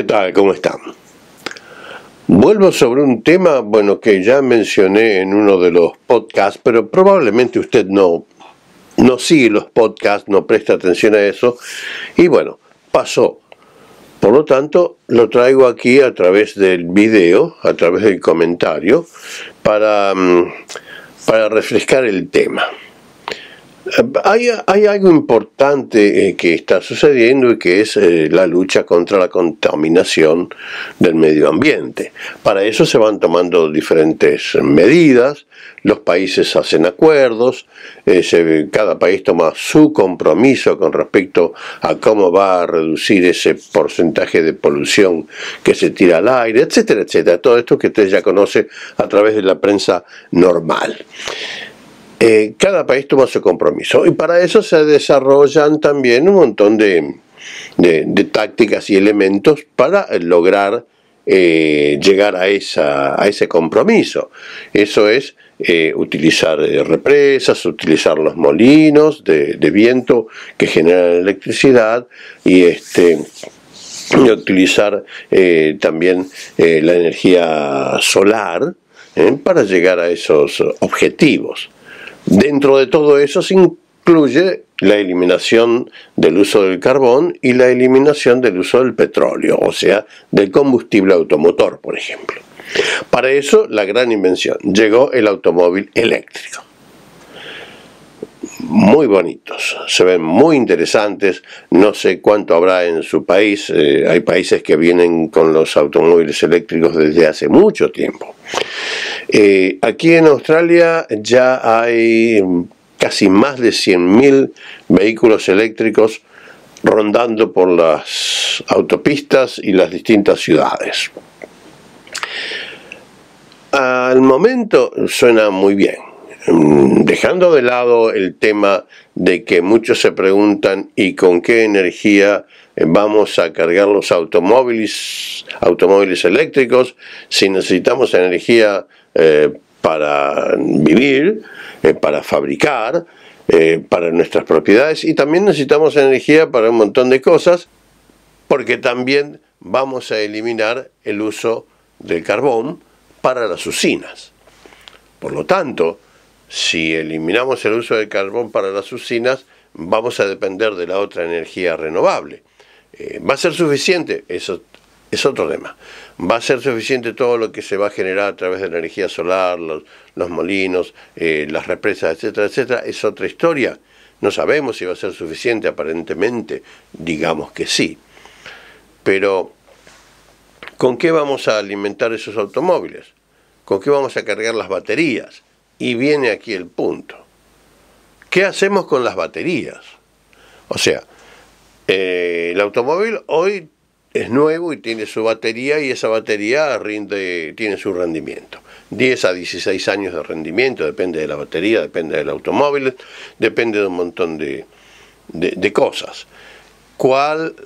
¿Qué tal? ¿Cómo están? Vuelvo sobre un tema, bueno, que ya mencioné en uno de los podcasts, pero probablemente usted no, no sigue los podcasts, no presta atención a eso, y bueno, pasó. Por lo tanto, lo traigo aquí a través del video, a través del comentario, para, mm, para refrescar el tema. Hay, algo importante eh, que está sucediendo y que es eh, la lucha contra la contaminación del medio ambiente. Para eso se van tomando diferentes medidas, los países hacen acuerdos, eh, cada país toma su compromiso con respecto a cómo va a reducir ese porcentaje de polución que se tira al aire, etcétera, etcétera. Todo esto que usted ya conoce a través de la prensa normal. Eh, cada país toma su compromiso y para eso se desarrollan también un montón de, tácticas y elementos para lograr eh, llegar a, esa, a ese compromiso. Eso es eh, utilizar represas, utilizar los molinos de, viento que generan electricidad y este, utilizar también la energía solar para llegar a esos objetivos. Dentro de todo eso se incluye la eliminación del uso del carbón y la eliminación del uso del petróleo, o sea, del combustible automotor, por ejemplo. Para eso, la gran invención, llegó el automóvil eléctrico muy bonitos, se ven muy interesantes, no sé cuánto habrá en su país, eh, hay países que vienen con los automóviles eléctricos desde hace mucho tiempo. Eh, aquí en Australia ya hay casi más de 100.000 vehículos eléctricos rondando por las autopistas y las distintas ciudades. Al momento suena muy bien Mm, dejando de lado el tema de que muchos se preguntan y con qué energía eh, vamos a cargar los automóviles, automóviles eléctricos, si necesitamos energía eh, para vivir, eh, para fabricar, para nuestras propiedades y también necesitamos energía para un montón de cosas, porque también vamos a eliminar el uso del carbón para las usinas. Por lo tanto, si eliminamos el uso de carbón para las usinas, vamos a depender de la otra energía renovable. Eh, ¿Va a ser suficiente? Eso es otro tema. ¿Va a ser suficiente todo lo que se va a generar a través de la energía solar, los, molinos, eh, las represas, etcétera, etcétera? Es otra historia. No sabemos si va a ser suficiente, aparentemente, digamos que sí. Pero, ¿con qué vamos a alimentar esos automóviles? ¿Con qué vamos a cargar las baterías? Y viene aquí el punto. ¿Qué hacemos con las baterías? O sea, eh, el automóvil hoy es nuevo y tiene su batería y esa batería rinde, tiene su rendimiento. 10 a 16 años de rendimiento, depende de la batería, depende del automóvil, depende de un montón de, de cosas. ¿Cuál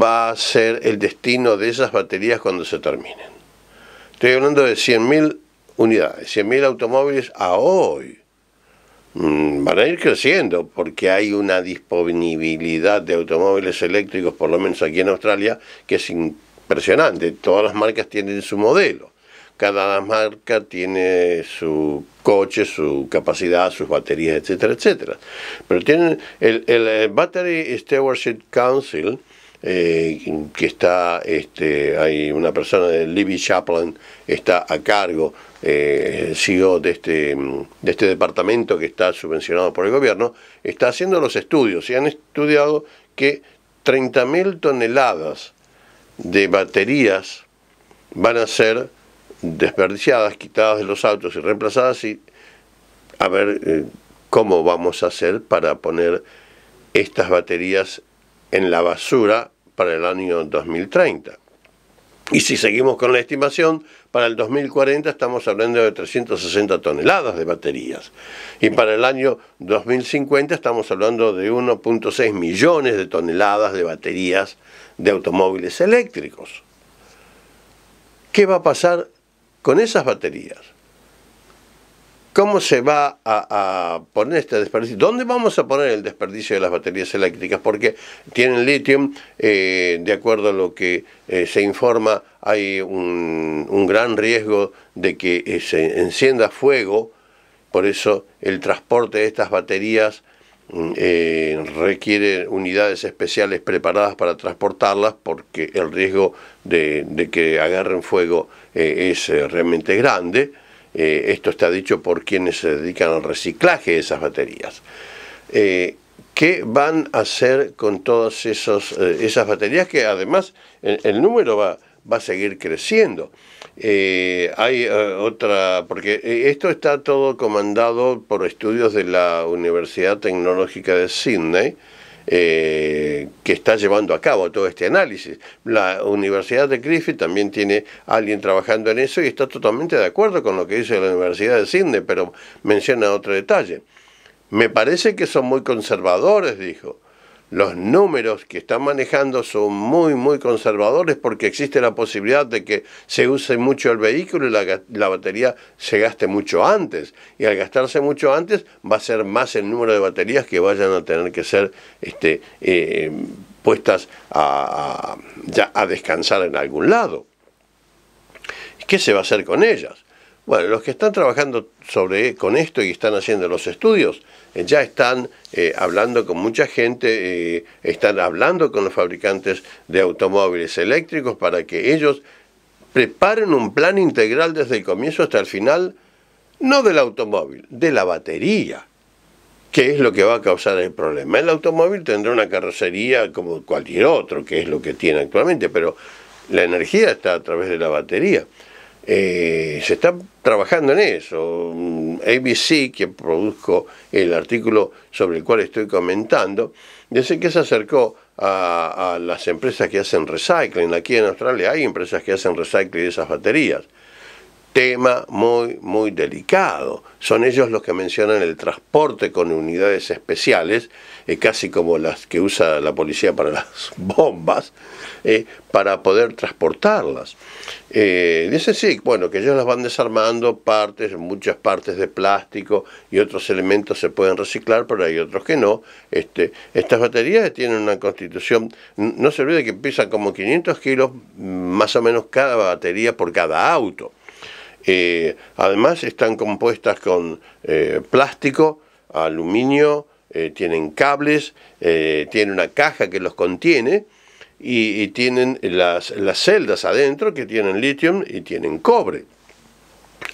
va a ser el destino de esas baterías cuando se terminen? Estoy hablando de 100.000 unidades, 100.000 automóviles a hoy. Mm, van a ir creciendo porque hay una disponibilidad de automóviles eléctricos, por lo menos aquí en Australia, que es impresionante. Todas las marcas tienen su modelo. Cada marca tiene su coche, su capacidad, sus baterías, etcétera, etcétera. Pero tienen el, eh, Battery Stewardship Council, eh, que está, este, hay una persona de Libby Chaplin, está a cargo eh, CEO de este, de este departamento que está subvencionado por el gobierno, está haciendo los estudios y han estudiado que 30.000 toneladas de baterías van a ser desperdiciadas, quitadas de los autos y reemplazadas y a ver eh, cómo vamos a hacer para poner estas baterías en la basura para el año 2030. Y si seguimos con la estimación, para el 2040 estamos hablando de 360 toneladas de baterías. Y para el año 2050 estamos hablando de 1.6 millones de toneladas de baterías de automóviles eléctricos. ¿Qué va a pasar con esas baterías? ¿Cómo se va a, poner este desperdicio? ¿Dónde vamos a poner el desperdicio de las baterías eléctricas? Porque tienen litio, eh, de acuerdo a lo que eh, se informa, hay un, gran riesgo de que eh, se encienda fuego, por eso el transporte de estas baterías mm, requiere unidades especiales preparadas para transportarlas, porque el riesgo de que agarren fuego es realmente grande eh, esto está dicho por quienes se dedican al reciclaje de esas baterías. Eh, ¿Qué van a hacer con todas eh, esas baterías que además el, número va, a seguir creciendo. hay otra, porque esto está todo comandado por estudios de la Universidad Tecnológica de Sydney, eh, que está llevando a cabo todo este análisis. La Universidad de Griffith también tiene alguien trabajando en eso y está totalmente de acuerdo con lo que dice la Universidad de Sydney, pero menciona otro detalle. Me parece que son muy conservadores, dijo los números que están manejando son muy, muy conservadores porque existe la posibilidad de que se use mucho el vehículo y la, batería se gaste mucho antes. Y al gastarse mucho antes va a ser más el número de baterías que vayan a tener que ser este, eh, puestas a, a descansar en algún lado. ¿Qué se va a hacer con ellas? Bueno, los que están trabajando sobre, con esto y están haciendo los estudios, eh, ya están eh, hablando con mucha gente, eh, están hablando con los fabricantes de automóviles eléctricos para que ellos preparen un plan integral desde el comienzo hasta el final, no del automóvil, de la batería. que es lo que va a causar el problema? El automóvil tendrá una carrocería como cualquier otro, que es lo que tiene actualmente, pero la energía está a través de la batería. Eh, se está trabajando en eso. ABC, que produjo el artículo sobre el cual estoy comentando, dice que se acercó a, a las empresas que hacen recycling. Aquí en Australia hay empresas que hacen recycling de esas baterías tema muy, muy delicado. Son ellos los que mencionan el transporte con unidades especiales, eh, casi como las que usa la policía para las bombas, eh, para poder transportarlas. Eh, dicen sí, bueno, que ellos las van desarmando partes, muchas partes de plástico y otros elementos se pueden reciclar, pero hay otros que no. Este, estas baterías tienen una constitución, no se olvide que pesan como 500 kilos más o menos cada batería por cada auto. Eh, además están compuestas con eh, plástico, aluminio, eh, tienen cables, tienen una caja que los contiene y, tienen las, celdas adentro que tienen litio y tienen cobre.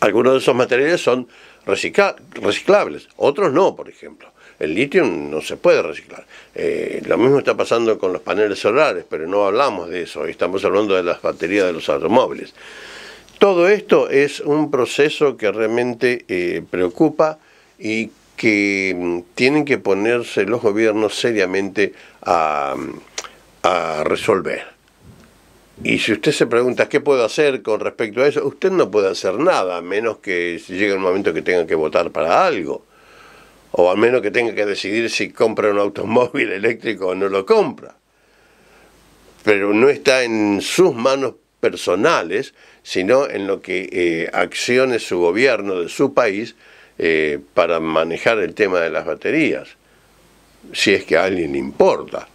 Algunos de esos materiales son reciclables, otros no, por ejemplo. El litio no se puede reciclar. lo mismo está pasando con los paneles solares, pero no hablamos de eso. Estamos hablando de las baterías de los automóviles. Todo esto es un proceso que realmente eh, preocupa y que mm, tienen que ponerse los gobiernos seriamente mm, a, resolver. Y si usted se pregunta qué puedo hacer con respecto a eso, usted no puede hacer nada, a menos que llegue el momento que tenga que votar para algo. O al menos que tenga que decidir si compra un automóvil eléctrico o no lo compra. Pero no está en sus manos personales, sino en lo que eh, accione su gobierno de su país eh, para manejar el tema de las baterías. Si es que a alguien importa.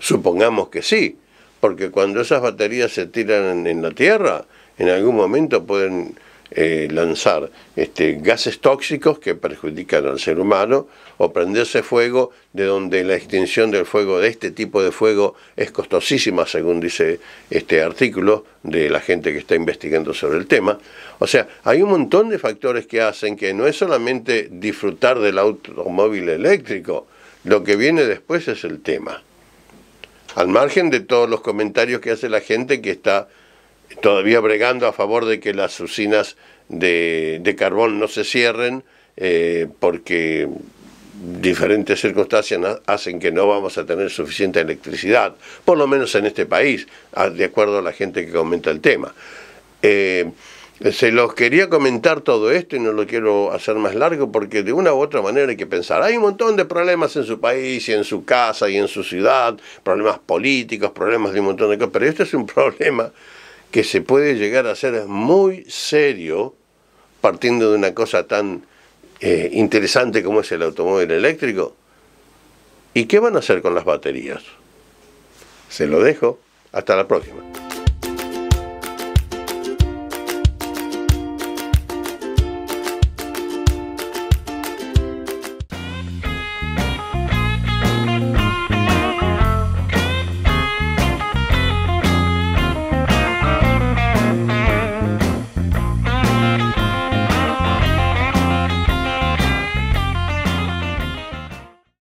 Supongamos que sí, porque cuando esas baterías se tiran en la Tierra, en algún momento pueden eh, lanzar este, gases tóxicos que perjudican al ser humano o prenderse fuego de donde la extinción del fuego, de este tipo de fuego, es costosísima, según dice este artículo de la gente que está investigando sobre el tema. O sea, hay un montón de factores que hacen que no es solamente disfrutar del automóvil eléctrico, lo que viene después es el tema. Al margen de todos los comentarios que hace la gente que está todavía bregando a favor de que las usinas de, carbón no se cierren eh, porque diferentes circunstancias hacen que no vamos a tener suficiente electricidad, por lo menos en este país, de acuerdo a la gente que comenta el tema. Eh, se los quería comentar todo esto y no lo quiero hacer más largo porque de una u otra manera hay que pensar. Hay un montón de problemas en su país y en su casa y en su ciudad, problemas políticos, problemas de un montón de cosas, pero esto es un problema que se puede llegar a ser muy serio partiendo de una cosa tan eh, interesante como es el automóvil eléctrico. ¿Y qué van a hacer con las baterías? Se lo dejo. Hasta la próxima.